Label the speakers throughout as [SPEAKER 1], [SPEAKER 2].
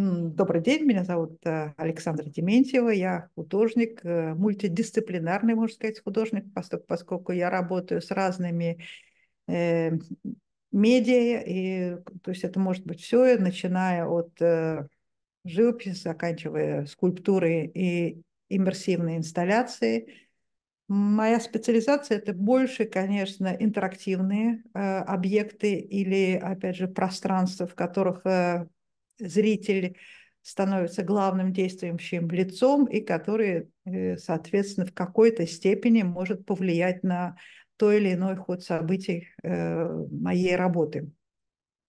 [SPEAKER 1] Добрый день, меня зовут э, Александра Дементьева, я художник, э, мультидисциплинарный, можно сказать, художник, поскольку я работаю с разными э, медиа, и, то есть это может быть все, начиная от э, живописи, заканчивая скульптурой и иммерсивной инсталляцией. Моя специализация – это больше, конечно, интерактивные э, объекты или, опять же, пространства, в которых э, зритель становится главным действующим лицом и который, э, соответственно, в какой-то степени может повлиять на то или иной ход событий э, моей работы.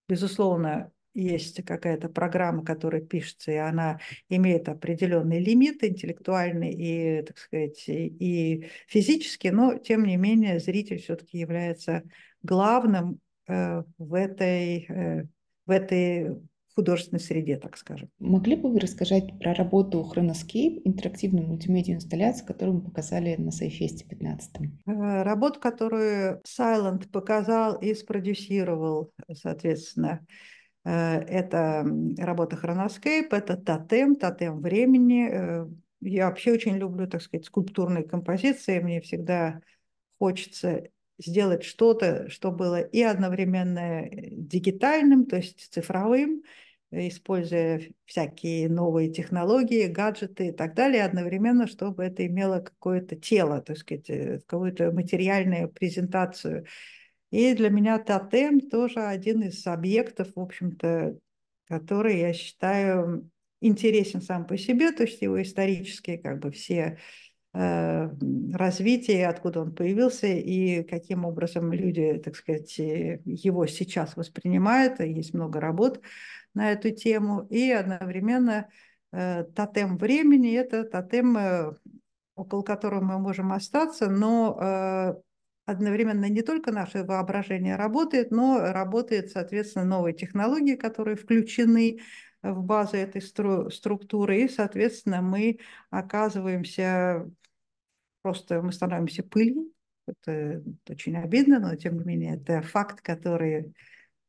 [SPEAKER 1] Безусловно, есть какая-то программа, которая пишется, и она имеет определенный лимит интеллектуальный и, так сказать, и физический, но, тем не менее, зритель все-таки является главным э, в этой, в этой художественной среде, так скажем. Могли бы вы рассказать про работу Chronoscape,
[SPEAKER 2] интерактивную мультимедиа инсталляцию, которую мы показали на Сайфесте 15 э,
[SPEAKER 1] Работу, которую Silent показал и спродюсировал, соответственно, э, это работа Chronoscape, это тотем, тотем времени. Э, я вообще очень люблю, так сказать, скульптурные композиции. Мне всегда хочется сделать что-то, что было и одновременно дигитальным, то есть цифровым, используя всякие новые технологии, гаджеты и так далее, одновременно, чтобы это имело какое-то тело, то есть э, какую-то материальную презентацию. И для меня тотем тоже один из объектов, в общем-то, который я считаю интересен сам по себе, то есть его исторические как бы все э, развитие, откуда он появился и каким образом люди, так сказать, э, его сейчас воспринимают. Есть много работ на эту тему, и одновременно э, тотем времени – это тотем, э, около которого мы можем остаться, но э, одновременно не только наше воображение работает, но работают, соответственно, новые технологии, которые включены в базу этой стру структуры, и, соответственно, мы оказываемся просто, мы становимся пылью. Это очень обидно, но тем не менее это факт, который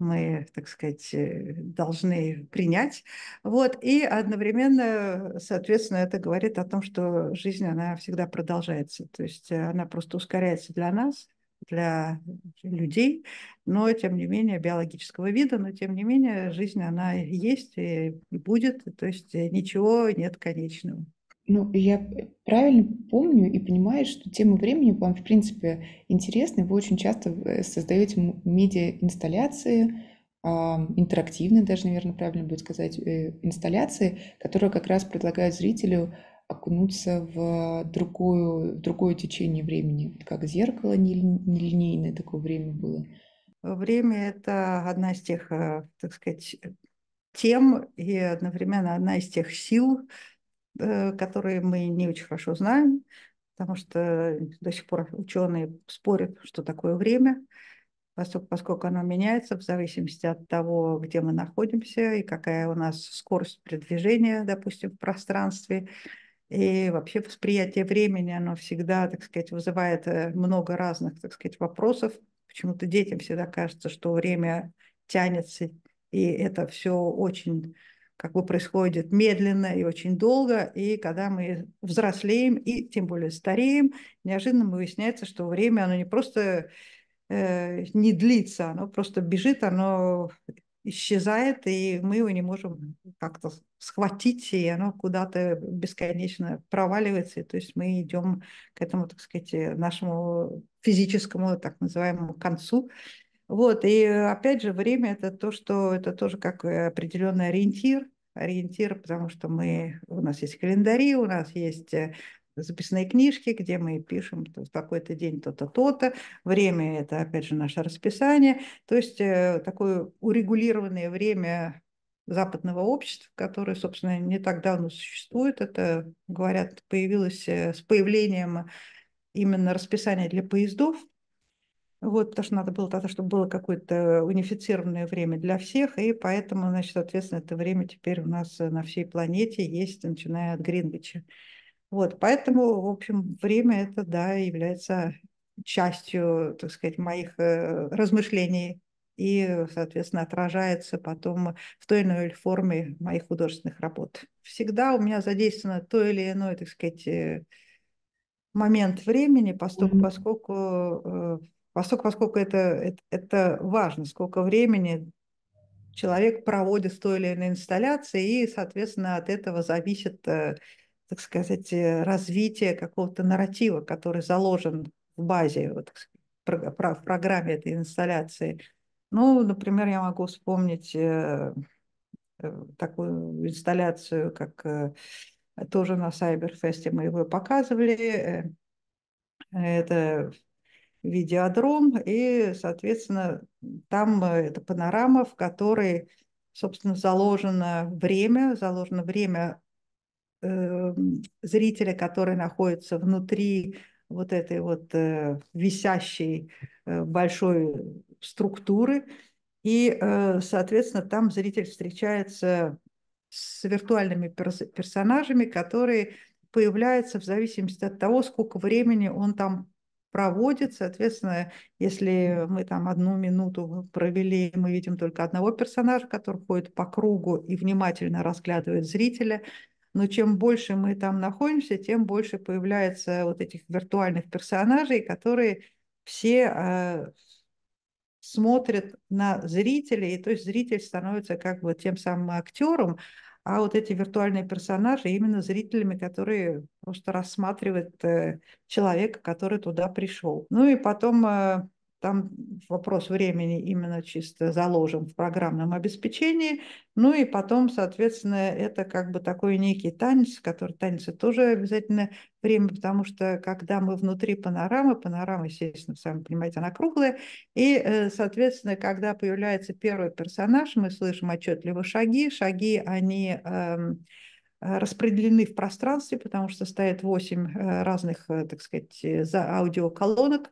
[SPEAKER 1] мы, так сказать, э, должны принять. Вот. И одновременно, соответственно, это говорит о том, что жизнь, она всегда продолжается. То есть э, она просто ускоряется для нас, для людей, но, тем не менее, биологического вида, но, тем не менее, жизнь, она есть и будет, то есть э, ничего нет конечного.
[SPEAKER 2] Ну, я правильно помню и понимаю, что тема времени вам, в принципе, интересна. Вы очень часто э, создаете медиа-инсталляции, интерактивные даже, наверное, правильно будет сказать, э, инсталляции, которые как раз предлагают зрителю окунуться в, другую, в другое течение времени, как зеркало нелинейное
[SPEAKER 1] такое время было. Время – это одна из тех, э, так сказать, тем и одновременно одна из тех сил, Э, которые мы не очень хорошо знаем, потому что до сих пор ученые спорят, что такое время, поскольку, оно меняется в зависимости от того, где мы находимся и какая у нас скорость передвижения, допустим, в пространстве. И вообще восприятие времени, оно всегда, так сказать, вызывает э, много разных, так сказать, вопросов. Почему-то детям всегда кажется, что время тянется, и это все очень как бы происходит медленно и очень долго, и когда мы взрослеем и тем более стареем, неожиданно мы выясняется, что время, оно не просто э, не длится, оно просто бежит, оно исчезает, и мы его не можем как-то схватить, и оно куда-то бесконечно проваливается, и, то есть мы идем к этому, так сказать, э, нашему физическому, так называемому концу, вот, и опять же, время это то, что это тоже как э, определенный ориентир, ориентир, потому что мы, у нас есть календари, у нас есть э, записные книжки, где мы пишем в такой-то день то-то, то-то. Время – это, опять же, наше расписание. То есть э, такое урегулированное время западного общества, которое, собственно, не так давно существует. Это, говорят, появилось с появлением именно расписания для поездов, вот, потому что надо было тогда, чтобы было какое-то унифицированное время для всех, и поэтому, значит, соответственно, это время теперь у нас на всей планете есть, начиная от Гринвича. Вот, поэтому, в общем, время это, да, является частью, так сказать, моих э, размышлений и, соответственно, отражается потом в той или иной форме моих художественных работ. Всегда у меня задействовано то или иное, так сказать, э, момент времени, поскольку э, Поскольку, поскольку это, это, это важно, сколько времени человек проводит в той или иной инсталляции, и, соответственно, от этого зависит, э, так сказать, э, развитие какого-то нарратива, который заложен в базе, вот, в программе этой инсталляции. Ну, например, я могу вспомнить э, такую инсталляцию, как тоже на Сайберфесте мы его показывали. Это видеодром, и, соответственно, там э, это панорама, в которой, собственно, заложено время, заложено время э, зрителя, который находится внутри вот этой вот э, висящей э, большой структуры. И, э, соответственно, там зритель встречается с виртуальными перс персонажами, которые появляются в зависимости от того, сколько времени он там проводит. Соответственно, если мы там одну минуту провели, мы видим только одного персонажа, который ходит по кругу и внимательно разглядывает зрителя. Но чем больше мы там находимся, тем больше появляется вот этих виртуальных персонажей, которые все э, смотрят на зрителей, и то есть зритель становится как бы тем самым актером, а вот эти виртуальные персонажи именно зрителями, которые просто рассматривают э, человека, который туда пришел. Ну и потом э, там вопрос времени именно чисто заложен в программном обеспечении. Ну и потом, соответственно, это как бы такой некий танец, который танец тоже обязательно время, потому что когда мы внутри панорамы, панорама, естественно, сами понимаете, она круглая, и, э, соответственно, когда появляется первый персонаж, мы слышим отчетливо шаги, шаги, они эм, распределены в пространстве, потому что стоят 8 э, разных, э, так сказать, аудиоколонок,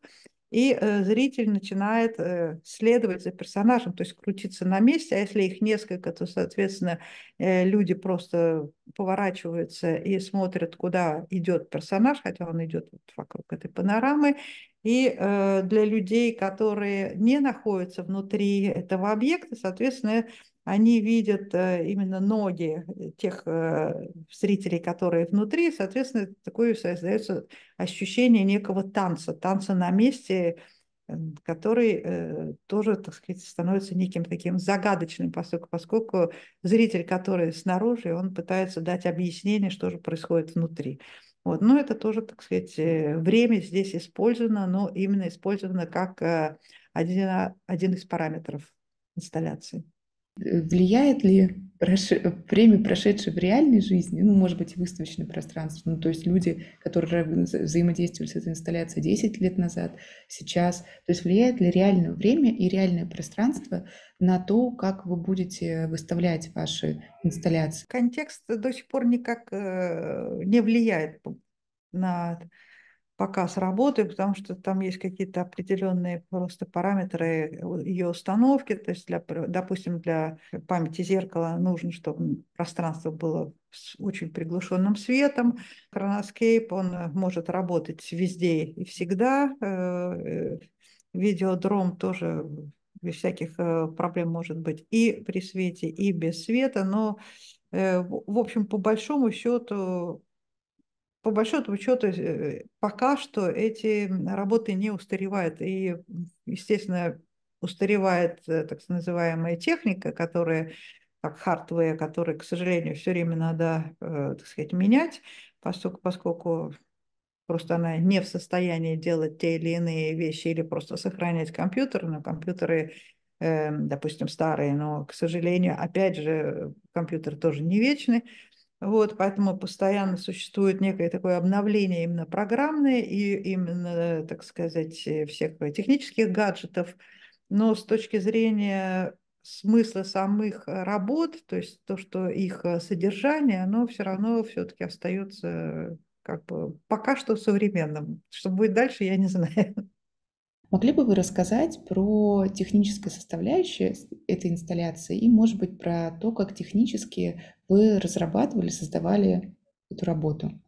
[SPEAKER 1] и э, зритель начинает э, следовать за персонажем, то есть крутиться на месте, а если их несколько, то, соответственно, э, люди просто поворачиваются и смотрят, куда идет персонаж, хотя он идет вот вокруг этой панорамы, и э, для людей, которые не находятся внутри этого объекта, соответственно, они видят э, именно ноги э, тех зрителей, которые внутри, соответственно, такое создается ощущение некого танца, танца на месте, который тоже, так сказать, становится неким таким загадочным, поскольку, поскольку зритель, который снаружи, он пытается дать объяснение, что же происходит внутри. Вот. Но ну, это тоже, так сказать, э, время здесь использовано, но именно использовано как э, один, а, один из параметров инсталляции. Э, влияет
[SPEAKER 2] ли прош... время, прошедшее в реальной жизни, ну, может быть, и выставочное пространство, ну, то есть люди, которые взаимодействовали с этой инсталляцией 10 лет назад, сейчас, то есть влияет ли реальное время и реальное пространство на то, как вы будете выставлять ваши инсталляции?
[SPEAKER 1] Контекст до сих пор никак э, не влияет на пока с работы, потому что там есть какие-то определенные просто параметры ее установки. То есть, для, допустим, для памяти зеркала нужно, чтобы пространство было с очень приглушенным светом. Хроноскейп, он э, может работать везде и всегда. Э, э, видеодром тоже без всяких проблем может быть и при свете, и без света. Но, в общем, по большому счету по большому счету э, пока что эти работы не устаревают. И, естественно, устаревает э, так называемая техника, которая как хардвея, который, к сожалению, все время надо, э, так сказать, менять, поскольку, поскольку просто она не в состоянии делать те или иные вещи или просто сохранять компьютер, но компьютеры, эм, допустим, старые, но, к сожалению, опять же, компьютер тоже не вечный, вот, поэтому постоянно существует некое такое обновление именно программное и именно, так сказать, э, всех технических гаджетов. Но с точки зрения смысла самых э, работ, то есть то, что их э, содержание, оно все равно все-таки остается как бы пока что современным. Что будет дальше, я не знаю. Могли бы
[SPEAKER 2] вы рассказать про техническую составляющую этой инсталляции и, может быть, про то, как технически вы разрабатывали, создавали эту работу?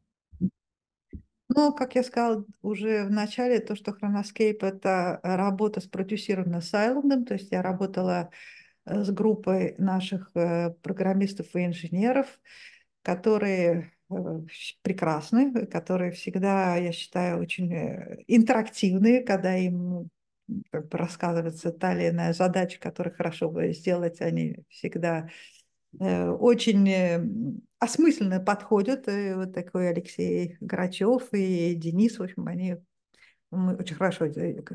[SPEAKER 1] Ну, как я сказала уже в начале, то, что Хроноскейп – это работа спродюсирована с Айлендом, то есть я работала э, с группой наших э, программистов и инженеров, которые Э, прекрасны, которые всегда, я считаю, очень э, интерактивные, когда им рассказывается та или иная задача, которую хорошо бы сделать, они всегда э, очень осмысленно подходят. И вот такой Алексей Грачев и Денис, в общем, они мы очень хорошо,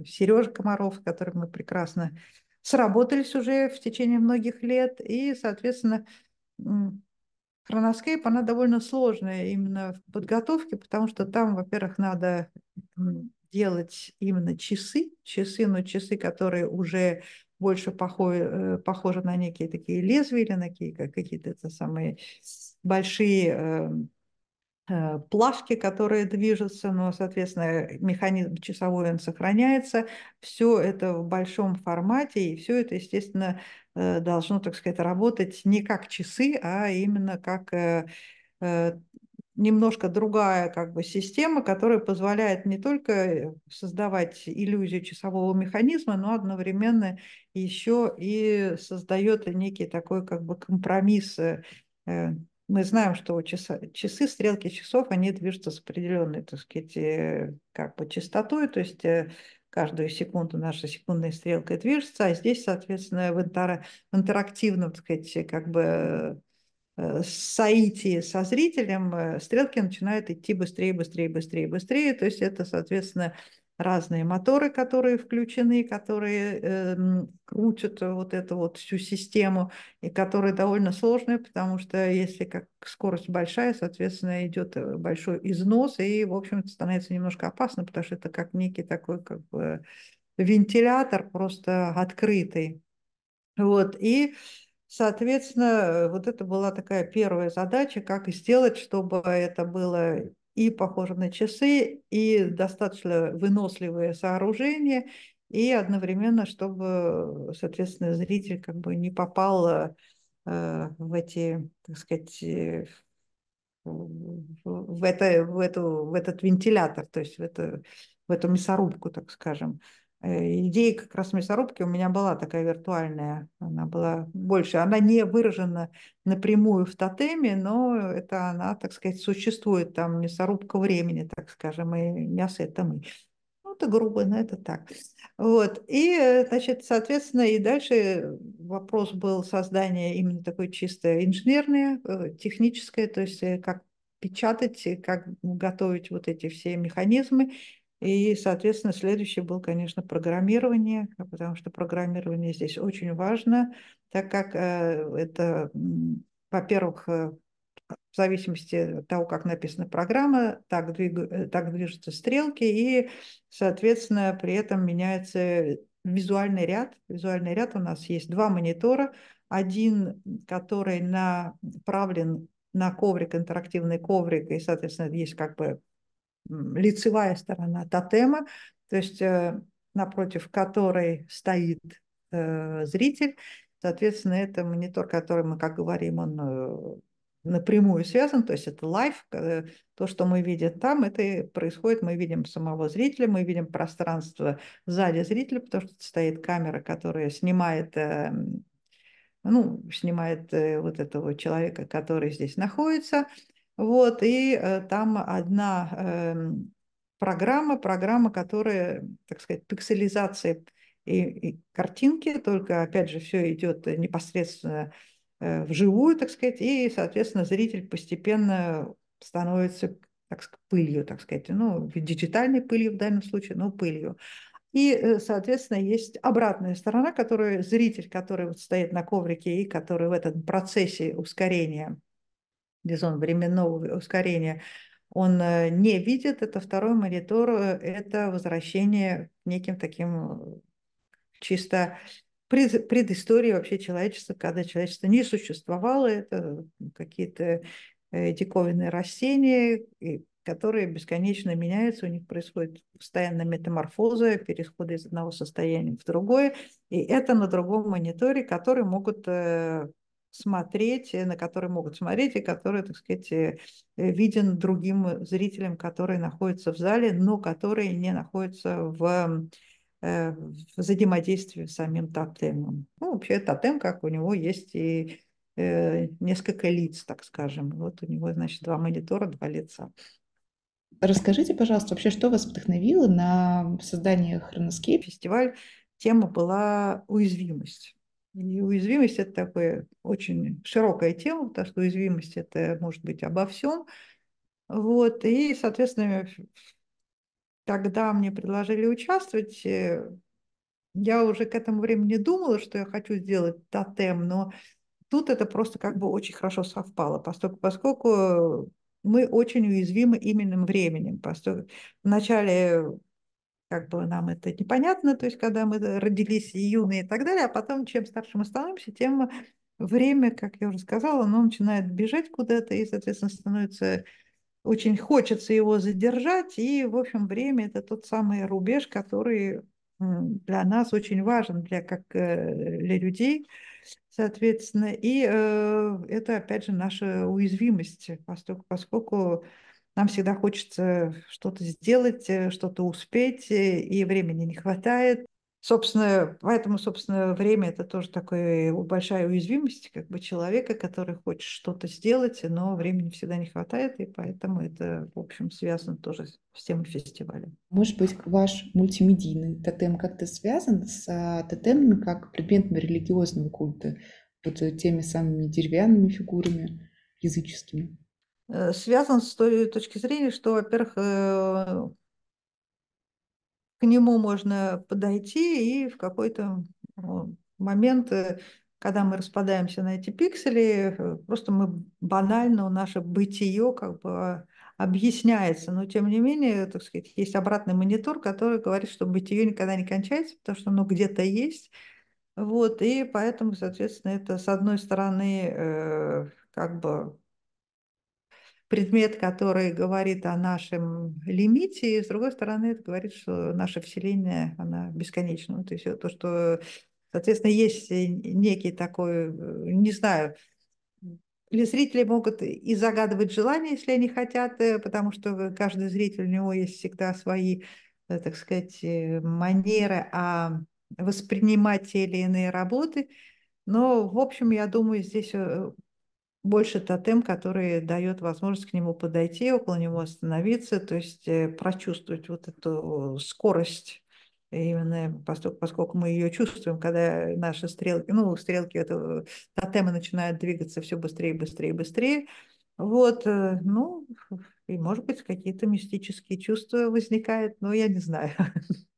[SPEAKER 1] Сережа Комаров, с которым мы прекрасно сработались уже в течение многих лет, и, соответственно, Хроноскейп, она довольно сложная именно в подготовке, потому что там, во-первых, надо делать именно часы, часы, но часы, которые уже больше похожи, э, похожи на некие такие лезвия или на какие-то какие самые большие эм, Э, плашки, которые движутся, но, соответственно, э, механизм часовой он сохраняется. Все это в большом формате, и все это, естественно, э, должно, так сказать, работать не как часы, а именно как немножко другая как бы система, которая позволяет не только создавать иллюзию часового механизма, но одновременно еще и создает некий такой как бы компромисс мы знаем, что часа, часы, стрелки часов, они движутся с определенной, так сказать, э, как бы частотой, то есть э, каждую секунду наша секундная стрелка движется, а здесь, соответственно, в, интер, в интерактивном, так сказать, как бы э, соитии со зрителем стрелки начинают идти быстрее, быстрее, быстрее, быстрее, то есть это, соответственно, разные моторы, которые включены, которые э, крутят вот эту вот всю систему, и которые довольно сложные, потому что если как скорость большая, соответственно, идет э, большой износ, и, в общем-то, становится немножко опасно, потому что это как некий такой как бы вентилятор просто открытый. Вот, и Соответственно, э, вот это была такая первая задача, как сделать, чтобы это было и похожи на часы, и достаточно выносливые сооружения, и одновременно, чтобы, соответственно, зритель как бы не попал э, в эти, так сказать, э, в, это, в, эту, в этот вентилятор, то есть в, это, в эту мясорубку, так скажем. Э, идея как раз мясорубки у меня была такая виртуальная, она была больше, она не выражена напрямую в тотеме, но это она, так сказать, существует, там мясорубка времени, так скажем, и мясо это мы. Ну, это грубо, но это так. Вот, и, э, значит, соответственно, и дальше вопрос был создания именно такой чисто инженерной, э, технической, то есть как печатать, как готовить вот эти все механизмы. И, соответственно, следующий был, конечно, программирование, а потому что программирование здесь очень важно, так как э, это, во-первых, э, в зависимости от того, как написана программа, так, двиг... Э, так движутся стрелки, и, соответственно, при этом меняется визуальный ряд. Визуальный ряд у нас есть два монитора. Один, который направлен на коврик, интерактивный коврик, и, соответственно, есть как бы лицевая сторона тотема, то есть э, напротив которой стоит э, зритель. Соответственно, это монитор, который мы, как говорим, он э, напрямую связан, то есть это лайф, то, что мы видим там, это происходит, мы видим самого зрителя, мы видим пространство сзади зрителя, потому что стоит камера, которая снимает, ну, снимает вот этого человека, который здесь находится, вот, и э, там одна эм, программа, программа, которая, так сказать, пикселизация и, и картинки, только, опять же, все идет непосредственно э, вживую, так сказать, и, соответственно, зритель постепенно становится так сказать, пылью, так сказать, ну, диджитальной пылью в данном случае, но пылью. И, э, соответственно, есть обратная сторона, которую зритель, который вот стоит на коврике и который в этом процессе ускорения дизон временного ускорения, он э, не видит, это второй монитор, э, это возвращение к неким таким э, чисто пред, предыстории вообще человечества, когда человечество не существовало, это какие-то диковинные растения, которые бесконечно меняются, у них происходит постоянная метаморфоза, переходы из одного состояния в другое, и это на другом мониторе, который могут смотреть, э, на которые могут смотреть и который, так сказать, э, э, виден другим зрителям, которые находятся в зале, но которые не находятся в взаимодействии с самим тотемом. Ну, вообще тотем, как у него есть и несколько лиц, так скажем. Вот у него, значит, два монитора, два лица. Расскажите, пожалуйста, вообще, что вас вдохновило на создание Хроноскейп? Фестиваль тема была уязвимость. И уязвимость – это такая очень широкая тема, потому что уязвимость – это может быть обо всем. Вот, и, соответственно, тогда мне предложили участвовать. Э, я уже к этому времени думала, что я хочу сделать тотем, но тут это просто как бы очень хорошо совпало, поскольку, поскольку мы очень уязвимы именным временем. Поскольку в начале как бы нам это непонятно, то есть когда мы э, родились юные и так далее, а потом чем старше мы становимся, тем время, как я уже сказала, оно начинает бежать куда-то и, соответственно, становится очень хочется его задержать, и, в общем, время – это тот самый рубеж, который для нас очень важен, для, как, э, для людей, соответственно. И э, это, опять же, наша уязвимость, поскольку, поскольку нам всегда хочется что-то сделать, э, что-то успеть, э, и времени не хватает. Собственно, поэтому, собственно, время это тоже такая большая уязвимость как бы человека, который хочет что-то сделать, но времени всегда не хватает, и поэтому это, в общем, связано тоже с темой фестиваля.
[SPEAKER 2] Может быть, ваш мультимедийный тотем как-то связан с а, тотемами как предметами религиозного культа, вот э, теми самыми
[SPEAKER 1] деревянными фигурами
[SPEAKER 2] языческими?
[SPEAKER 1] Э, связан с той точки зрения, что, во-первых, э, к нему можно подойти и в какой-то момент, э, когда мы распадаемся на эти пиксели, просто мы банально, наше бытие как бы объясняется, но тем не менее, так сказать, есть обратный монитор, который говорит, что бытие никогда не кончается, потому что оно где-то есть, вот, и поэтому, соответственно, это с одной стороны как бы предмет, который говорит о нашем лимите, и с другой стороны, это говорит, что наше вселение, она бесконечна. Ну, то есть то, что, соответственно, есть некий такой, э, не знаю, или зрители могут и загадывать желания, если они хотят, э, потому что каждый зритель, у него есть всегда свои, э, так сказать, манеры, а воспринимать те или иные работы. Но, в общем, я думаю, здесь больше тотем, который дает возможность к нему подойти, около него остановиться, то есть э, прочувствовать вот эту скорость именно поскольку, поскольку мы ее чувствуем, когда наши стрелки, ну, стрелки этого тотема начинают двигаться все быстрее, быстрее, быстрее. Вот, э, ну, и, может быть, какие-то мистические чувства возникают, но я не знаю.